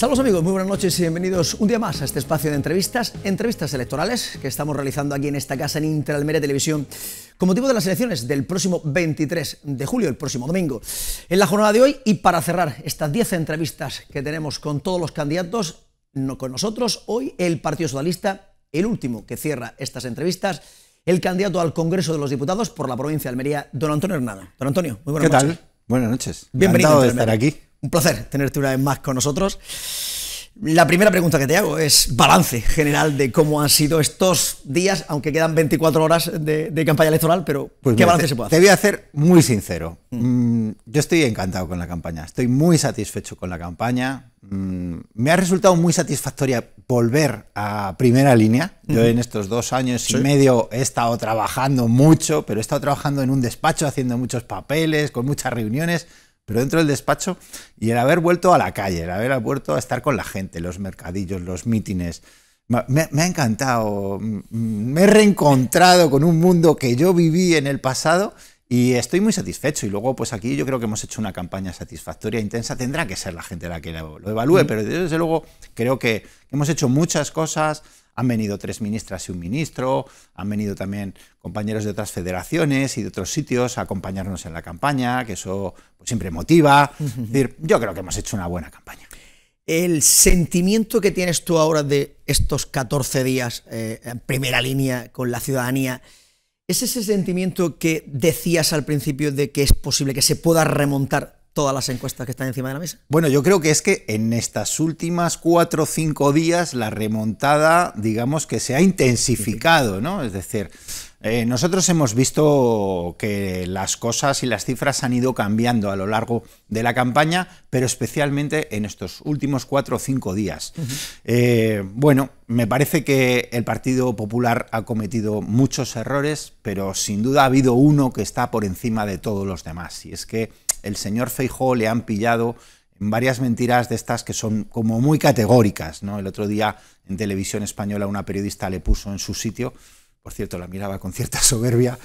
Saludos amigos, muy buenas noches y bienvenidos un día más a este espacio de entrevistas, entrevistas electorales que estamos realizando aquí en esta casa en Interalmería Televisión con motivo de las elecciones del próximo 23 de julio, el próximo domingo. En la jornada de hoy y para cerrar estas 10 entrevistas que tenemos con todos los candidatos, no con nosotros, hoy el Partido Socialista, el último que cierra estas entrevistas, el candidato al Congreso de los Diputados por la provincia de Almería, don Antonio Hernández Don Antonio, muy buenas noches. ¿Qué tal? Buenas noches. Bienvenido. Encantado de estar aquí un placer tenerte una vez más con nosotros. La primera pregunta que te hago es balance general de cómo han sido estos días, aunque quedan 24 horas de, campaña electoral, pero pues ¿qué balance se puede hacer? Te voy a hacer muy sincero. Mm. Mm, yo estoy encantado con la campaña, estoy muy satisfecho con la campaña. Mm, me ha resultado muy satisfactoria volver a primera línea. Yo en estos dos años y medio he estado trabajando mucho, pero he estado trabajando en un despacho, haciendo muchos papeles, con muchas reuniones pero dentro del despacho y el haber vuelto a la calle, el haber vuelto a estar con la gente, los mercadillos, los mítines. Me, me ha encantado, mm, me he reencontrado con un mundo que yo viví en el pasado y estoy muy satisfecho. Y luego, pues aquí yo creo que hemos hecho una campaña satisfactoria, intensa. Tendrá que ser la gente la que lo, evalúe, pero desde luego creo que hemos hecho muchas cosas. Han venido tres ministras y un ministro, han venido también compañeros de otras federaciones y de otros sitios a acompañarnos en la campaña, que eso pues, siempre motiva. decir, yo creo que hemos hecho una buena campaña. El sentimiento que tienes tú ahora de estos 14 días eh, en primera línea con la ciudadanía, ¿es ese sentimiento que decías al principio de que es posible que se pueda remontar todas las encuestas que están encima de la mesa. Bueno, yo creo que es que en estas últimas cuatro o cinco días la remontada, digamos que se ha intensificado, ¿no? Es decir, eh, nosotros hemos visto que las cosas y las cifras han ido cambiando a lo largo de la campaña, pero especialmente en estos últimos cuatro o cinco días. Eh, bueno, me parece que el Partido Popular ha cometido muchos errores, pero sin duda ha habido uno que está por encima de todos los demás, y es que el señor Feijó le han pillado en varias mentiras de estas que son como muy categóricas. ¿no? El otro día en televisión española una periodista le puso en su sitio, por cierto, la miraba con cierta soberbia,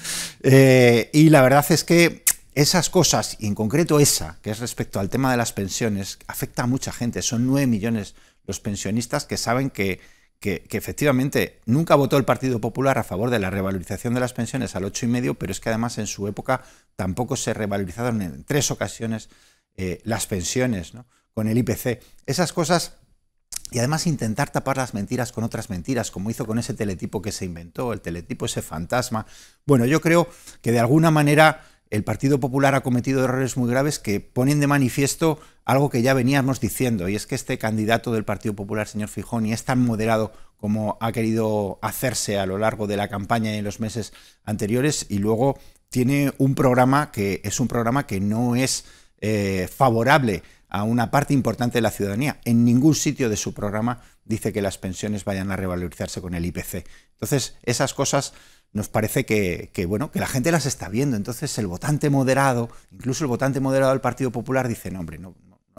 eh, y la verdad es que esas cosas, y en concreto esa, que es respecto al tema de las pensiones, afecta a mucha gente. Son 9 millones los pensionistas que saben que que, efectivamente nunca votó el Partido Popular a favor de la revalorización de las pensiones al 8,5, pero es que además en su época tampoco se revalorizaron en tres ocasiones eh, las pensiones, con el IPC. Esas cosas y además intentar tapar las mentiras con otras mentiras, como hizo con ese teletipo que se inventó, el teletipo, ese fantasma. Bueno, yo creo que de alguna manera el Partido Popular ha cometido errores muy graves que ponen de manifiesto algo que ya veníamos diciendo, y es que este candidato del Partido Popular, señor Fijón, es tan moderado como ha querido hacerse a lo largo de la campaña y en los meses anteriores, y luego tiene un programa que es un programa que no es eh, favorable a una parte importante de la ciudadanía. En ningún sitio de su programa dice que las pensiones vayan a revalorizarse con el IPC. Entonces, esas cosas nos parece que, bueno, que la gente las está viendo. Entonces el votante moderado, incluso el votante moderado del Partido Popular, dice, no, hombre, no,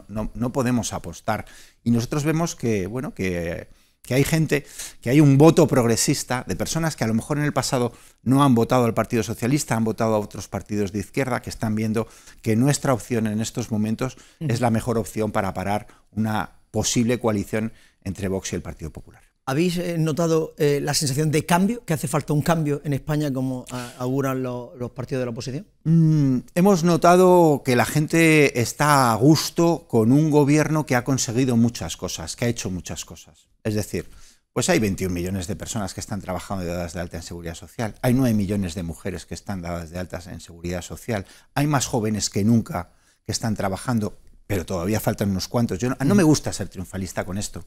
no, podemos apostar. Y nosotros vemos que, bueno, que, que, hay gente, que hay un voto progresista de personas que a lo mejor en el pasado no han votado al Partido Socialista, han votado a otros partidos de izquierda, que están viendo que nuestra opción en estos momentos es la mejor opción para parar una posible coalición entre Vox y el Partido Popular. ¿Habéis eh, notado eh, la sensación de cambio, que hace falta un cambio en España como auguran los, partidos de la oposición? Mm, hemos notado que la gente está a gusto con un gobierno que ha conseguido muchas cosas, que ha hecho muchas cosas. Es decir, pues hay 21 millones de personas que están trabajando de dadas de alta en seguridad social, hay 9 millones de mujeres que están dadas de altas en seguridad social, hay más jóvenes que nunca que están trabajando pero todavía faltan unos cuantos. Yo no, mm. me gusta ser triunfalista con esto.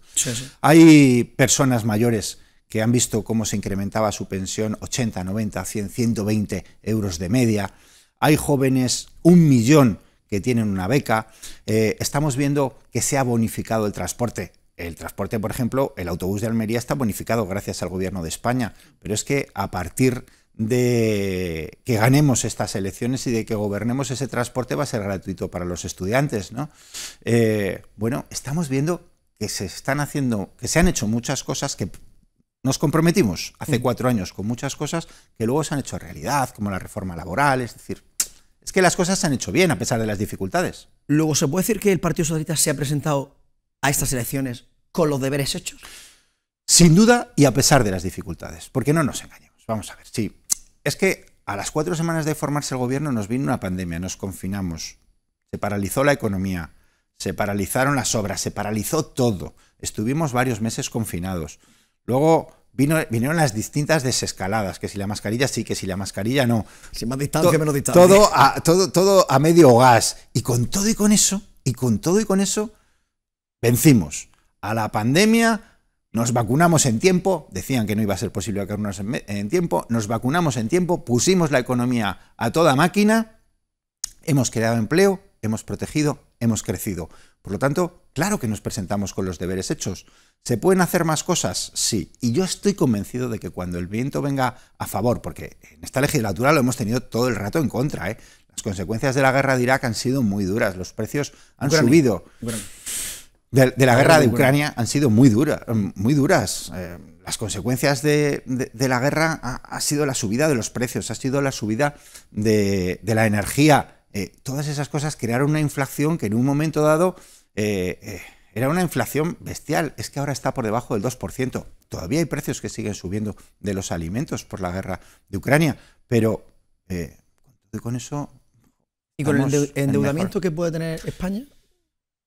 Hay personas mayores que han visto cómo se incrementaba su pensión 80, 90, 100, 120 euros de media. Hay jóvenes, un millón, que tienen una beca. Eh, estamos viendo que se ha bonificado el transporte. El transporte, por ejemplo, el autobús de Almería está bonificado gracias al gobierno de España, pero es que a partir de que ganemos estas elecciones y de que gobernemos ese transporte va a ser gratuito para los estudiantes, ¿no? Eh, bueno, estamos viendo que se están haciendo, que se han hecho muchas cosas que nos comprometimos hace mm. cuatro años con muchas cosas que luego se han hecho realidad, como la reforma laboral, es decir, es que las cosas se han hecho bien a pesar de las dificultades. Luego, ¿se puede decir que el Partido Socialista se ha presentado a estas elecciones con los deberes hechos? Sin duda y a pesar de las dificultades, porque no nos engañemos. Vamos a ver, sí, es que a las cuatro semanas de formarse el gobierno nos vino una pandemia, nos confinamos, se paralizó la economía, se paralizaron las obras, se paralizó todo. Estuvimos varios meses confinados. Luego vinieron las distintas desescaladas, que si la mascarilla sí, que si la mascarilla no. Si más distancia, Todo a, todo, todo a medio gas. Y con todo y con eso, y con todo y con eso, vencimos a la pandemia, nos vacunamos en tiempo, decían que no iba a ser posible vacunarnos en, tiempo, nos vacunamos en tiempo, pusimos la economía a toda máquina, hemos creado empleo, hemos protegido, hemos crecido. Por lo tanto, claro que nos presentamos con los deberes hechos. ¿Se pueden hacer más cosas? Sí. Y yo estoy convencido de que cuando el viento venga a favor, porque en esta legislatura lo hemos tenido todo el rato en contra, ¿eh? las consecuencias de la guerra de Irak han sido muy duras, los precios han subido de, la guerra de Ucrania han sido muy, duras muy duras. Eh, las consecuencias de, de, la guerra ha, sido la subida de los precios, ha sido la subida de, la energía. Eh, todas esas cosas crearon una inflación que en un momento dado eh, era una inflación bestial. Es que ahora está por debajo del 2%. Todavía hay precios que siguen subiendo de los alimentos por la guerra de Ucrania, pero con eso... ¿Y con el endeudamiento que puede tener España?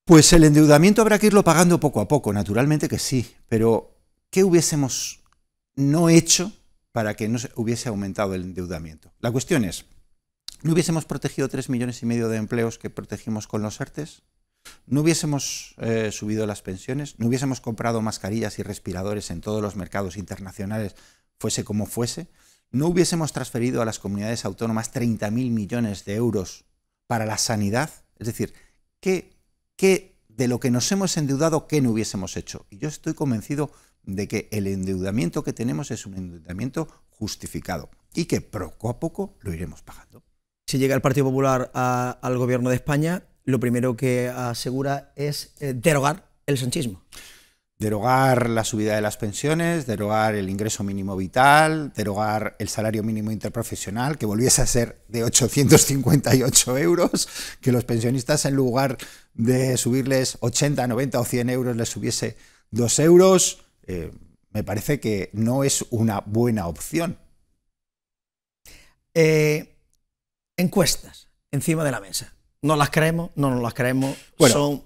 Pues el endeudamiento habrá que irlo pagando poco a poco, naturalmente que sí, pero ¿qué hubiésemos no hecho para que no se hubiese aumentado el endeudamiento? La cuestión es, ¿no hubiésemos protegido 3 millones y medio de empleos que protegimos con los artes? ¿No hubiésemos eh, subido las pensiones? ¿No hubiésemos comprado mascarillas y respiradores en todos los mercados internacionales, fuese como fuese? ¿No hubiésemos transferido a las comunidades autónomas 30.000 millones de euros para la sanidad? Es decir, ¿qué de lo que nos hemos endeudado, ¿qué no hubiésemos hecho? Y yo estoy convencido de que el endeudamiento que tenemos es un endeudamiento justificado y que poco a poco lo iremos pagando. Si llega el Partido Popular al gobierno de España, lo primero que asegura es eh, derogar el sanchismo derogar la subida de las pensiones, derogar el ingreso mínimo vital, derogar el salario mínimo interprofesional, que volviese a ser de 858 euros, que los pensionistas en lugar de subirles 80, 90 o 100 euros les subiese 2 euros, eh, me parece que no es una buena opción. Eh, encuestas encima de la mesa. No las creemos, no nos las creemos.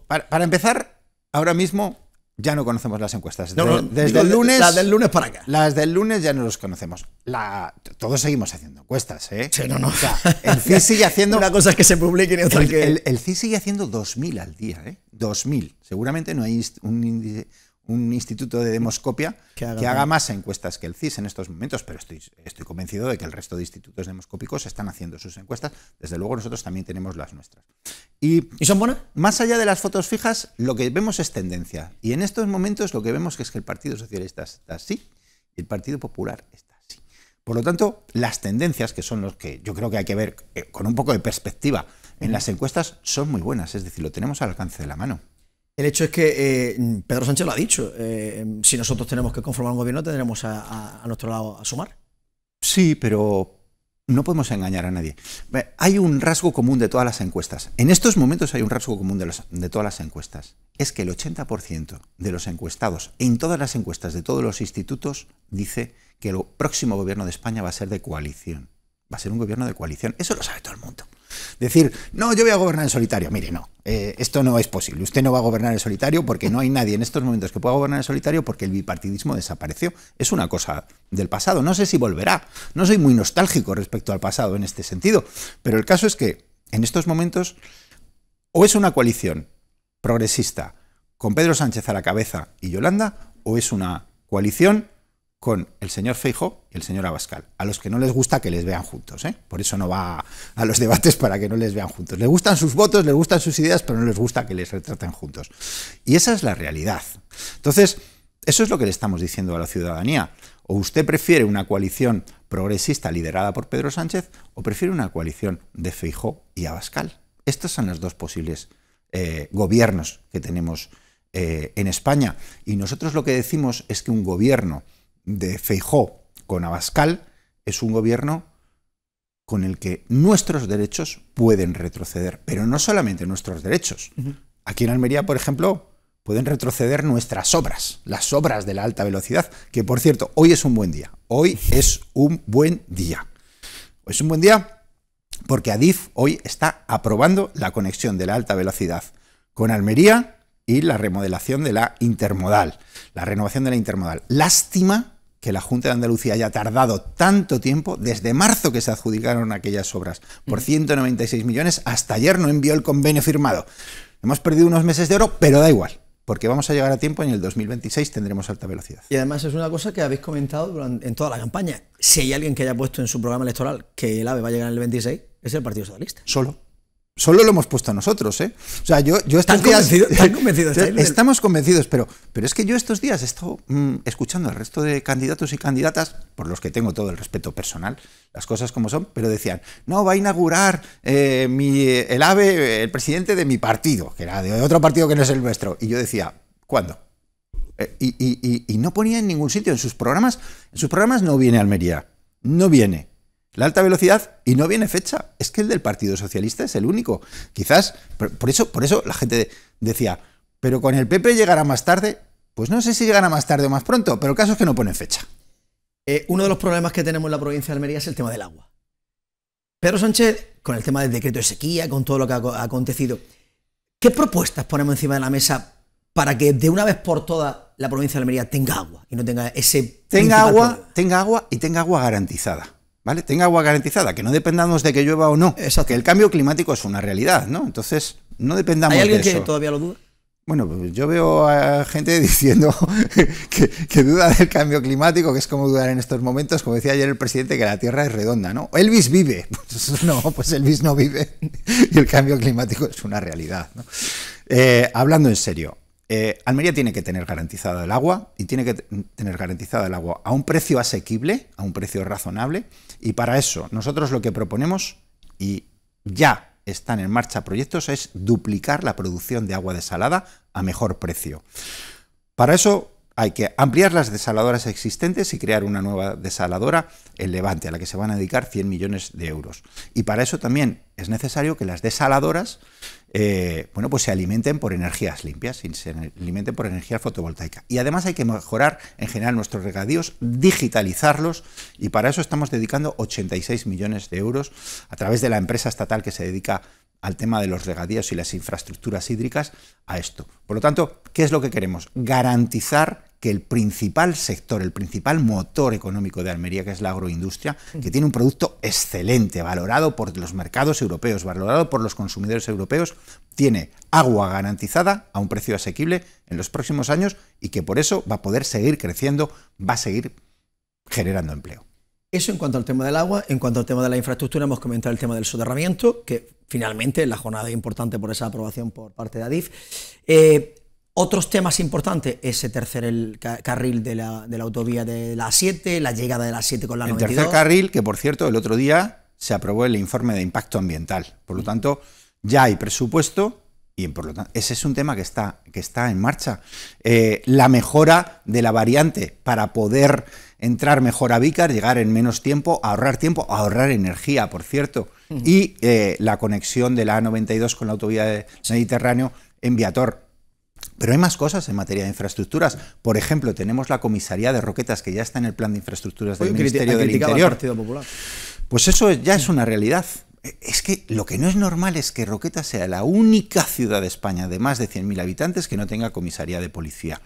para empezar, ahora mismo ya no conocemos las encuestas. desde el lunes. Las del lunes para acá. Las del lunes ya no los conocemos. todos seguimos haciendo encuestas, ¿eh? Sí, no, no. O sea, el CIS sigue haciendo. Una cosa es que se publiquen y otra que. el CIS sigue haciendo 2.000 al día, ¿eh? 2.000. Seguramente no hay un índice, un instituto de demoscopia que haga, más encuestas que el CIS en estos momentos, pero estoy, estoy convencido de que el resto de institutos demoscópicos están haciendo sus encuestas. Desde luego nosotros también tenemos las nuestras. ¿Y, son buenas? Más allá de las fotos fijas, lo que vemos es tendencia. Y en estos momentos lo que vemos es que el Partido Socialista está así y el Partido Popular está así. Por lo tanto, las tendencias, que son los que yo creo que hay que ver eh, con un poco de perspectiva en las encuestas, son muy buenas. Es decir, lo tenemos al alcance de la mano. El hecho es que eh, Pedro Sánchez lo ha dicho. Eh, si nosotros tenemos que conformar un gobierno, tendremos a, nuestro lado a sumar. Sí, pero no podemos engañar a nadie. Hay un rasgo común de todas las encuestas. En estos momentos hay un rasgo común de, de todas las encuestas. Es que el 80% de los encuestados, en todas las encuestas de todos los institutos, dice que el próximo gobierno de España va a ser de coalición. Va a ser un gobierno de coalición. Eso lo sabe todo el mundo. Decir, no, yo voy a gobernar en solitario. Mire, no, eh, esto no es posible. Usted no va a gobernar en solitario porque no hay nadie en estos momentos que pueda gobernar en solitario porque el bipartidismo desapareció. Es una cosa del pasado. No sé si volverá. No soy muy nostálgico respecto al pasado en este sentido. Pero el caso es que en estos momentos o es una coalición progresista con Pedro Sánchez a la cabeza y Yolanda o es una coalición con el señor Feijo y el señor Abascal, a los que no les gusta que les vean juntos. ¿eh? Por eso no va a, los debates para que no les vean juntos. Les gustan sus votos, les gustan sus ideas, pero no les gusta que les retraten juntos. Y esa es la realidad. Entonces, eso es lo que le estamos diciendo a la ciudadanía. O usted prefiere una coalición progresista liderada por Pedro Sánchez o prefiere una coalición de Feijo y Abascal. Estos son los dos posibles eh, gobiernos que tenemos eh, en España. Y nosotros lo que decimos es que un gobierno de Feijó con Abascal es un gobierno con el que nuestros derechos pueden retroceder, pero no solamente nuestros derechos. Aquí en Almería, por ejemplo, pueden retroceder nuestras obras, las obras de la alta velocidad, que por cierto, hoy es un buen día. Hoy es un buen día. Hoy es un buen día porque Adif hoy está aprobando la conexión de la alta velocidad con Almería y la remodelación de la intermodal, la renovación de la intermodal. Lástima que la Junta de Andalucía haya tardado tanto tiempo, desde marzo que se adjudicaron aquellas obras, por 196 millones, hasta ayer no envió el convenio firmado. Hemos perdido unos meses de oro, pero da igual, porque vamos a llegar a tiempo y en el 2026 tendremos alta velocidad. Y además es una cosa que habéis comentado durante, en toda la campaña. Si hay alguien que haya puesto en su programa electoral que el AVE va a llegar en el 26, es el Partido Socialista. Solo solo lo hemos puesto a nosotros, ¿eh? O sea, yo, yo Convencido, estamos convencidos, pero, pero es que yo estos días he estado mm, escuchando al resto de candidatos y candidatas, por los que tengo todo el respeto personal, las cosas como son, pero decían, no, va a inaugurar eh, mi, el AVE, el presidente de mi partido, que era de otro partido que no es el nuestro. Y yo decía, ¿cuándo? Eh, y, y, y, y no ponía en ningún sitio, en sus programas, en sus programas no viene Almería, no viene la alta velocidad y no viene fecha. Es que el del Partido Socialista es el único. Quizás, por, eso, por eso la gente decía, pero con el PP llegará más tarde. Pues no sé si llegará más tarde o más pronto, pero el caso es que no ponen fecha. Eh, uno de los problemas que tenemos en la provincia de Almería es el tema del agua. Pedro Sánchez, con el tema del decreto de sequía, con todo lo que ha, acontecido, ¿qué propuestas ponemos encima de la mesa para que de una vez por todas la provincia de Almería tenga agua y no tenga ese... Tenga agua, tenga agua y tenga agua garantizada. ¿vale? Tenga agua garantizada, que no dependamos de que llueva o no. Que el cambio climático es una realidad, ¿no? Entonces, no dependamos de eso. ¿Hay alguien que todavía lo duda? Bueno, pues yo veo a gente diciendo que, duda del cambio climático, que es como dudar en estos momentos, como decía ayer el presidente, que la Tierra es redonda, ¿no? Elvis vive. Pues no, pues Elvis no vive. Y el cambio climático es una realidad. Eh, hablando en serio, eh, Almería tiene que tener garantizada el agua y tiene que tener garantizada el agua a un precio asequible, a un precio razonable. Y para eso nosotros lo que proponemos, y ya están en marcha proyectos, es duplicar la producción de agua desalada a mejor precio. Para eso hay que ampliar las desaladoras existentes y crear una nueva desaladora en Levante, a la que se van a dedicar 100 millones de euros. Y para eso también es necesario que las desaladoras eh, bueno, pues se alimenten por energías limpias, se alimenten por energía fotovoltaica. Y además hay que mejorar en general nuestros regadíos, digitalizarlos, y para eso estamos dedicando 86 millones de euros a través de la empresa estatal que se dedica al tema de los regadíos y las infraestructuras hídricas a esto. Por lo tanto, ¿qué es lo que queremos? Garantizar el principal sector, el principal motor económico de Almería, que es la agroindustria, que tiene un producto excelente, valorado por los mercados europeos, valorado por los consumidores europeos, tiene agua garantizada a un precio asequible en los próximos años y que por eso va a poder seguir creciendo, va a seguir generando empleo. Eso en cuanto al tema del agua, en cuanto al tema de la infraestructura, hemos comentado el tema del soterramiento, que finalmente la jornada importante por esa aprobación por parte de ADIF. Eh, otros temas importantes, ese tercer carril de la, autovía de la 7, la llegada de la 7 con la 92. El tercer carril, que por cierto, el otro día se aprobó el informe de impacto ambiental. Por lo mm. tanto, ya hay presupuesto y por lo tanto, ese es un tema que está, que está en marcha. Eh, la mejora de la variante para poder entrar mejor a Vícar, llegar en menos tiempo, ahorrar tiempo, ahorrar energía, por cierto. Mm. Y eh, la conexión de la A92 con la autovía del Mediterráneo en Viator pero hay más cosas en materia de infraestructuras. Por ejemplo, tenemos la comisaría de Roquetas, que ya está en el plan de infraestructuras del Ministerio del Interior. Pues eso ya es una realidad. E, es que lo que no es normal es que Roquetas sea la única ciudad de España de más de 100.000 habitantes que no tenga comisaría de policía.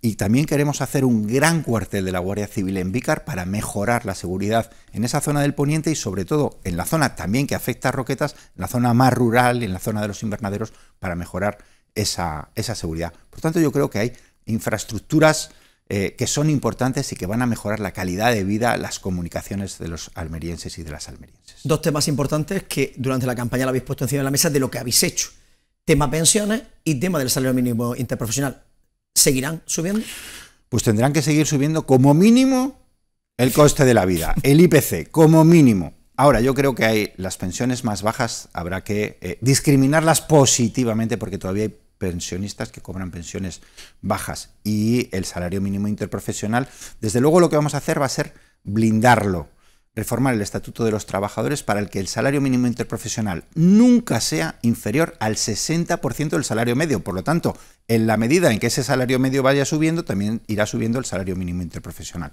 Y también queremos hacer un gran cuartel de la Guardia Civil en Vícar para mejorar la seguridad en esa zona del Poniente y sobre todo en la zona también que afecta a Roquetas, la zona más rural, en la zona de los invernaderos, para mejorar esa, seguridad. Por tanto, yo creo que hay infraestructuras eh, que son importantes y que van a mejorar la calidad de vida, las comunicaciones de los almerienses y de las almerienses. Dos temas importantes que durante la campaña lo habéis puesto encima de la mesa de lo que habéis hecho. Tema pensiones y tema del salario mínimo interprofesional. ¿Seguirán subiendo? Pues tendrán que seguir subiendo como mínimo el coste de la vida, el IPC, como mínimo. Ahora, yo creo que hay las pensiones más bajas, habrá que eh, discriminarlas positivamente porque todavía hay pensionistas que cobran pensiones bajas y el salario mínimo interprofesional, desde luego lo que vamos a hacer va a ser blindarlo, reformar el Estatuto de los Trabajadores para el que el salario mínimo interprofesional nunca sea inferior al 60% del salario medio. Por lo tanto, en la medida en que ese salario medio vaya subiendo, también irá subiendo el salario mínimo interprofesional.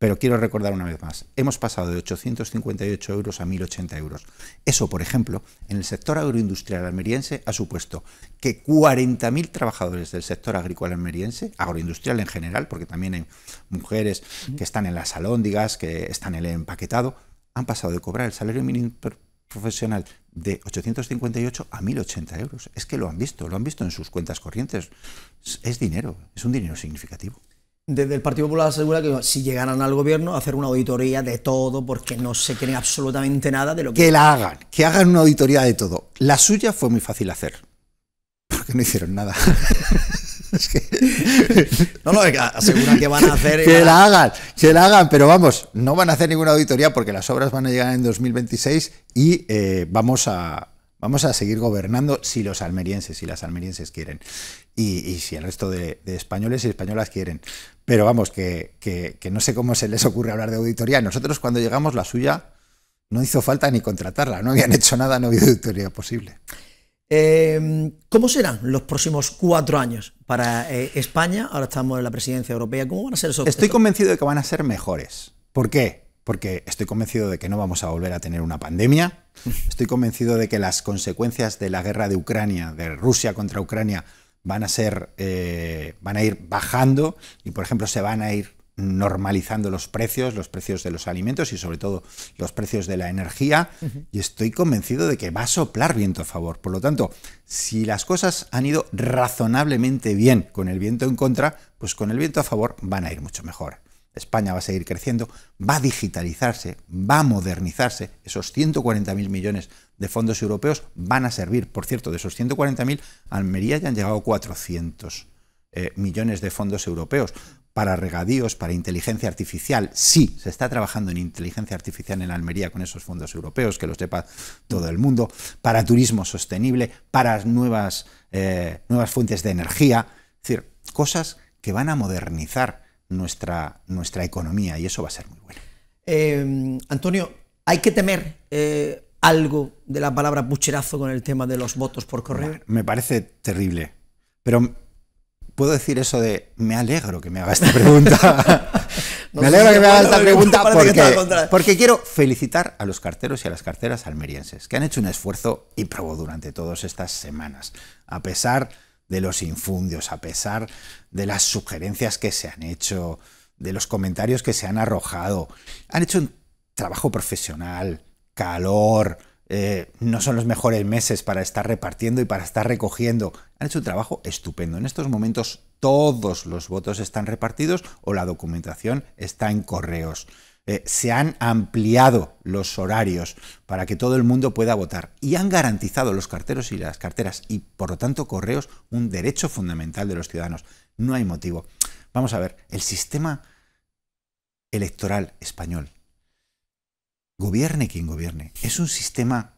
Pero quiero recordar una vez más, hemos pasado de 858 euros a 1.080 euros. Eso, por ejemplo, en el sector agroindustrial almeriense ha supuesto que 40.000 trabajadores del sector agrícola almeriense, agroindustrial en general, porque también hay mujeres que están en las alóndigas, que están en el empaquetado, han pasado de cobrar el salario mínimo profesional de 858 a 1.080 euros. Es que lo han visto, lo han visto en sus cuentas corrientes. Es dinero, es un dinero significativo desde el Partido Popular asegura que si llegaran al gobierno, hacer una auditoría de todo, porque no se cree absolutamente nada de lo que... Que la hagan, que hagan una auditoría de todo. La suya fue muy fácil hacer, porque no hicieron nada. es que... No, no, asegura que que van a hacer... que la hagan, que la hagan, pero vamos, no van a hacer ninguna auditoría porque las obras van a llegar en 2026 y eh, vamos a, Vamos a seguir gobernando si los almerienses y las almerienses quieren. Y, si el resto de, españoles y españolas quieren. Pero vamos, que, no sé cómo se les ocurre hablar de auditoría. Nosotros cuando llegamos, la suya no hizo falta ni contratarla. No habían hecho nada, no había auditoría posible. Em, ¿Cómo serán los próximos cuatro años para eh, España? Ahora estamos en la presidencia europea. ¿Cómo van a ser esos? Estoy convencido de que van a ser mejores. ¿Por qué? porque estoy convencido de que no vamos a volver a tener una pandemia, estoy convencido de que las consecuencias de la guerra de Ucrania, de Rusia contra Ucrania, van a ser, eh, van a ir bajando y, por ejemplo, se van a ir normalizando los precios, los precios de los alimentos y sobre todo los precios de la energía. Y estoy convencido de que va a soplar viento a favor. Por lo tanto, si las cosas han ido razonablemente bien con el viento en contra, pues con el viento a favor van a ir mucho mejor. España va a seguir creciendo, va a digitalizarse, va a modernizarse. Esos 140.000 millones de fondos europeos van a servir. Por cierto, de esos 140.000, Almería ya han llegado 400 eh, millones de fondos europeos para regadíos, para inteligencia artificial. Sí, se está trabajando en inteligencia artificial en Almería con esos fondos europeos, que lo sepa todo el mundo, para turismo sostenible, para nuevas, eh, nuevas fuentes de energía. Es decir, cosas que van a modernizar nuestra, nuestra economía y eso va a ser muy bueno. Em, Antonio, ¿hay que temer eh, algo de la palabra pucherazo con el tema de los votos por correo? Me parece terrible, pero puedo decir eso de me alegro que me haga esta pregunta. me alegro que, me haga esta pregunta porque, quiero felicitar a los carteros y a las carteras almerienses que han hecho un esfuerzo y probó durante todas estas semanas, a pesar de los infundios, a pesar de las sugerencias que se han hecho, de los comentarios que se han arrojado. Han hecho un trabajo profesional, calor, eh, no son los mejores meses para estar repartiendo y para estar recogiendo. Han hecho un trabajo estupendo. En estos momentos todos los votos están repartidos o la documentación está en correos. Eh, se han ampliado los horarios para que todo el mundo pueda votar y han garantizado los carteros y las carteras y por lo tanto correos un derecho fundamental de los ciudadanos. No hay motivo. Vamos a ver, el sistema electoral español, gobierne quien gobierne, es un sistema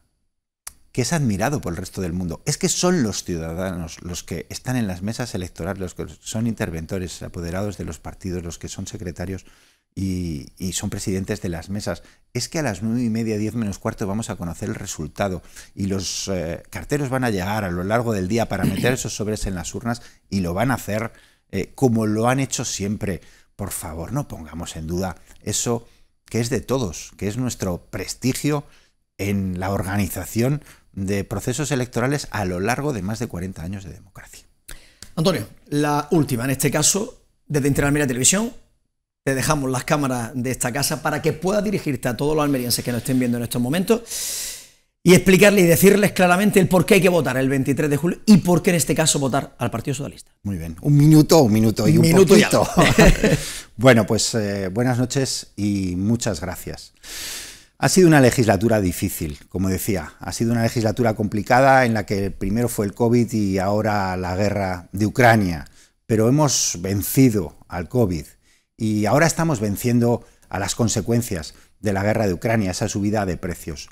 que es admirado por el resto del mundo. Es que son los ciudadanos los que están en las mesas electorales, los que son interventores, apoderados de los partidos, los que son secretarios y, son presidentes de las mesas. Es que a las nueve y media, diez menos cuarto, vamos a conocer el resultado y los eh, carteros van a llegar a lo largo del día para meter esos sobres en las urnas y lo van a hacer eh, como lo han hecho siempre. Por favor, no pongamos en duda eso que es de todos, que es nuestro prestigio en la organización de procesos electorales a lo largo de más de 40 años de democracia. Antonio, la última, en este caso, desde Internacional Televisión, te dejamos las cámaras de esta casa para que puedas dirigirte a todos los almerienses que nos estén viendo en estos momentos y explicarles y decirles claramente el por qué hay que votar el 23 de julio y por qué en este caso votar al Partido Socialista. Muy bien, un minuto, un minuto y un minuto bueno, pues eh, buenas noches y muchas gracias. Ha sido una legislatura difícil, como decía, ha sido una legislatura complicada en la que primero fue el COVID y ahora la guerra de Ucrania, pero hemos vencido al COVID y ahora estamos venciendo a las consecuencias de la guerra de Ucrania, esa subida de precios.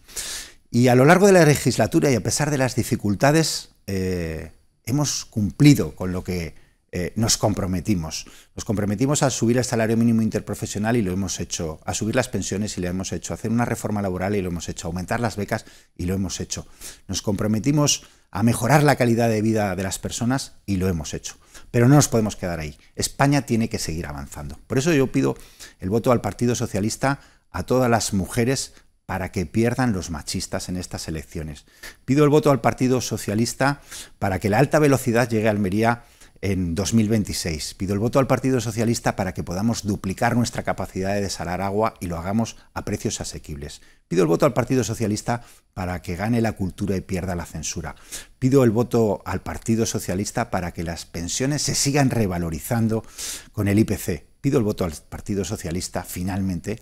Y a lo largo de la legislatura y a pesar de las dificultades, eh, hemos cumplido con lo que eh, nos comprometimos. Nos comprometimos a subir el salario mínimo interprofesional y lo hemos hecho, a subir las pensiones y lo hemos hecho, a hacer una reforma laboral y lo hemos hecho, aumentar las becas y lo hemos hecho. Nos comprometimos a mejorar la calidad de vida de las personas y lo hemos hecho. Pero no nos podemos quedar ahí. España tiene que seguir avanzando. Por eso yo pido el voto al Partido Socialista a todas las mujeres para que pierdan los machistas en estas elecciones. Pido el voto al Partido Socialista para que la alta velocidad llegue a Almería en 2026. Pido el voto al Partido Socialista para que podamos duplicar nuestra capacidad de desalar agua y lo hagamos a precios asequibles. Pido el voto al Partido Socialista para que gane la cultura y pierda la censura. Pido el voto al Partido Socialista para que las pensiones se sigan revalorizando con el IPC. Pido el voto al Partido Socialista finalmente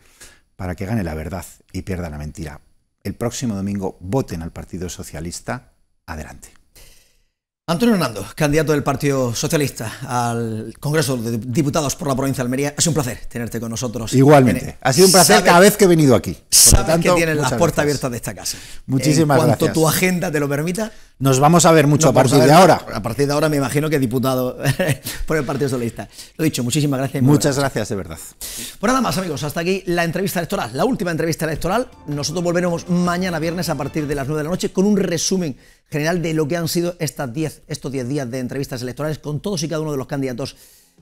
para que gane la verdad y pierda la mentira. El próximo domingo voten al Partido Socialista. Adelante. Antonio Hernando, candidato del Partido Socialista al Congreso de Diputados por la provincia de Almería, es un placer tenerte con nosotros. Igualmente, ha sido un placer cada vez que he venido aquí. sabes que tienes las puertas abiertas de esta casa. Muchísimas gracias. En cuanto tu agenda te lo permita, nos vamos a ver mucho a partir de ahora. A partir de ahora me imagino que diputado por el Partido Socialista. Lo dicho, muchísimas gracias. Muchas gracias, de verdad. Pues nada más, amigos, hasta aquí la entrevista electoral, la última entrevista electoral. Nosotros volveremos mañana viernes a partir de las 9 de la noche con un resumen general de lo que han sido estas 10, estos 10 días de entrevistas electorales con todos y cada uno de los candidatos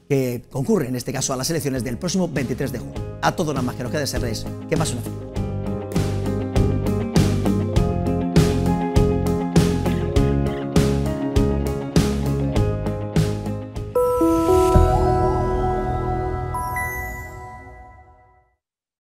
que concurren, en este caso, a las elecciones del próximo 23 de junio. A todos nada más que nos quede seréis. que más